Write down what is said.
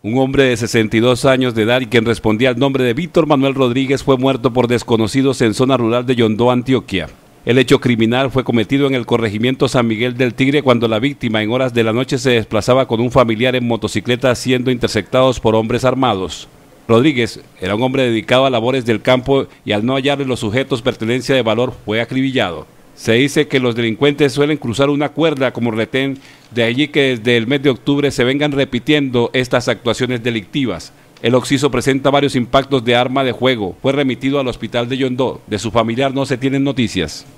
Un hombre de 62 años de edad y quien respondía al nombre de Víctor Manuel Rodríguez fue muerto por desconocidos en zona rural de Yondó, Antioquia. El hecho criminal fue cometido en el corregimiento San Miguel del Tigre cuando la víctima en horas de la noche se desplazaba con un familiar en motocicleta siendo interceptados por hombres armados. Rodríguez era un hombre dedicado a labores del campo y al no hallarle los sujetos pertenencia de valor fue acribillado. Se dice que los delincuentes suelen cruzar una cuerda como retén, de allí que desde el mes de octubre se vengan repitiendo estas actuaciones delictivas. El oxiso presenta varios impactos de arma de juego. Fue remitido al hospital de Yondó. De su familiar no se tienen noticias.